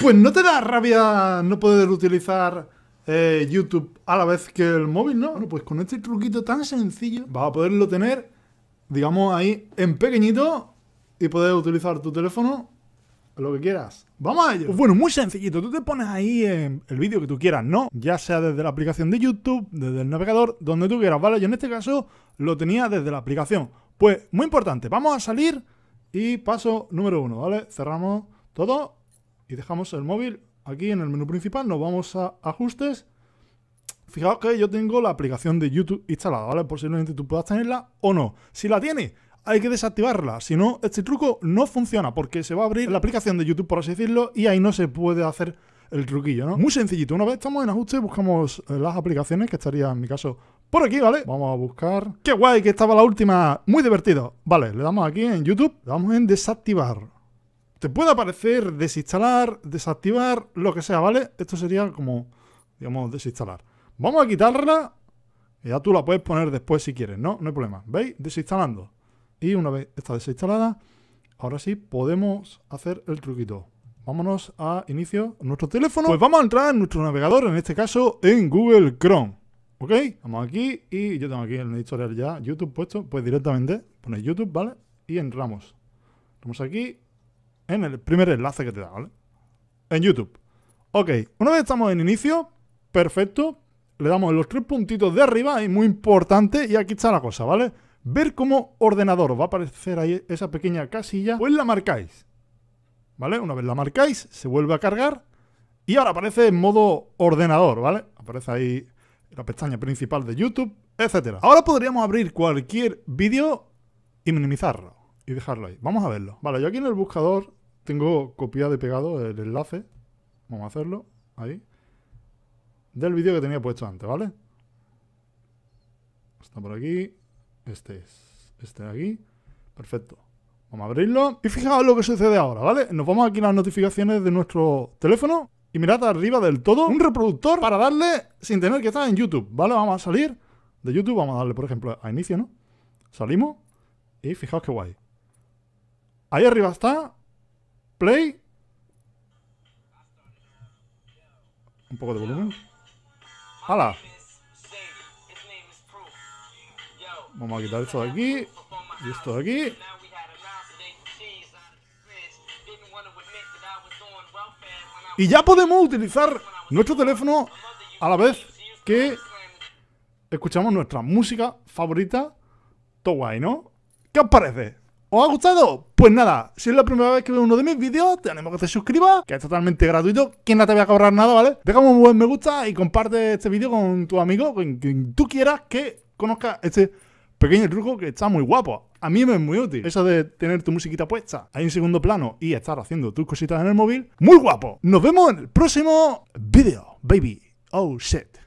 Pues no te da rabia no poder utilizar eh, YouTube a la vez que el móvil, ¿no? Bueno, pues con este truquito tan sencillo vas a poderlo tener, digamos, ahí en pequeñito y poder utilizar tu teléfono lo que quieras. ¡Vamos a ello! Pues bueno, muy sencillito. Tú te pones ahí en el vídeo que tú quieras, ¿no? Ya sea desde la aplicación de YouTube, desde el navegador, donde tú quieras, ¿vale? Yo en este caso lo tenía desde la aplicación. Pues, muy importante, vamos a salir y paso número uno, ¿vale? Cerramos todo y dejamos el móvil aquí en el menú principal. Nos vamos a ajustes. Fijaos que yo tengo la aplicación de YouTube instalada, ¿vale? Posiblemente tú puedas tenerla o no. Si la tienes, hay que desactivarla. Si no, este truco no funciona porque se va a abrir la aplicación de YouTube, por así decirlo, y ahí no se puede hacer el truquillo, ¿no? Muy sencillito. Una vez estamos en ajuste, buscamos eh, las aplicaciones, que estaría en mi caso por aquí, ¿vale? Vamos a buscar. ¡Qué guay! Que estaba la última. Muy divertido. Vale, le damos aquí en YouTube, le damos en desactivar. Te puede aparecer desinstalar, desactivar, lo que sea, ¿vale? Esto sería como, digamos, desinstalar. Vamos a quitarla. Y ya tú la puedes poner después si quieres, ¿no? No hay problema. ¿Veis? Desinstalando. Y una vez está desinstalada, ahora sí podemos hacer el truquito. Vámonos a inicio nuestro teléfono. Pues vamos a entrar en nuestro navegador, en este caso en Google Chrome. ¿Ok? Vamos aquí y yo tengo aquí en el editorial ya YouTube puesto. Pues directamente pones YouTube, ¿vale? Y entramos. Vamos aquí en el primer enlace que te da, ¿vale? En YouTube. Ok, una vez estamos en inicio, perfecto. Le damos los tres puntitos de arriba, es muy importante. Y aquí está la cosa, ¿vale? ver como ordenador. Va a aparecer ahí esa pequeña casilla. Pues la marcáis. ¿Vale? Una vez la marcáis, se vuelve a cargar. Y ahora aparece en modo ordenador, ¿vale? Aparece ahí la pestaña principal de YouTube, etc. Ahora podríamos abrir cualquier vídeo y minimizarlo. Y dejarlo ahí. Vamos a verlo. Vale, yo aquí en el buscador tengo copiado y pegado el enlace. Vamos a hacerlo. Ahí. Del vídeo que tenía puesto antes, ¿vale? Está por aquí. Este es. Este de aquí. Perfecto. Vamos a abrirlo. Y fijaos lo que sucede ahora, ¿vale? Nos vamos aquí a las notificaciones de nuestro teléfono. Y mirad arriba del todo un reproductor para darle sin tener que estar en YouTube, ¿vale? Vamos a salir de YouTube. Vamos a darle, por ejemplo, a inicio, ¿no? Salimos. Y fijaos qué guay. Ahí arriba está. Play. Un poco de volumen. ¡Hala! Vamos a quitar esto de aquí. Y esto de aquí. Y ya podemos utilizar nuestro teléfono a la vez que escuchamos nuestra música favorita. Todo guay, ¿no? ¿Qué os parece? ¿Os ha gustado? Pues nada, si es la primera vez que veo uno de mis vídeos, te animo que te suscribas, que es totalmente gratuito, que no te voy a cobrar nada, ¿vale? Déjame un buen me gusta y comparte este vídeo con tu amigo, con quien tú quieras que conozca este Pequeño truco que está muy guapo. A mí me es muy útil. Eso de tener tu musiquita puesta ahí en segundo plano y estar haciendo tus cositas en el móvil. Muy guapo. Nos vemos en el próximo vídeo, baby. Oh, shit.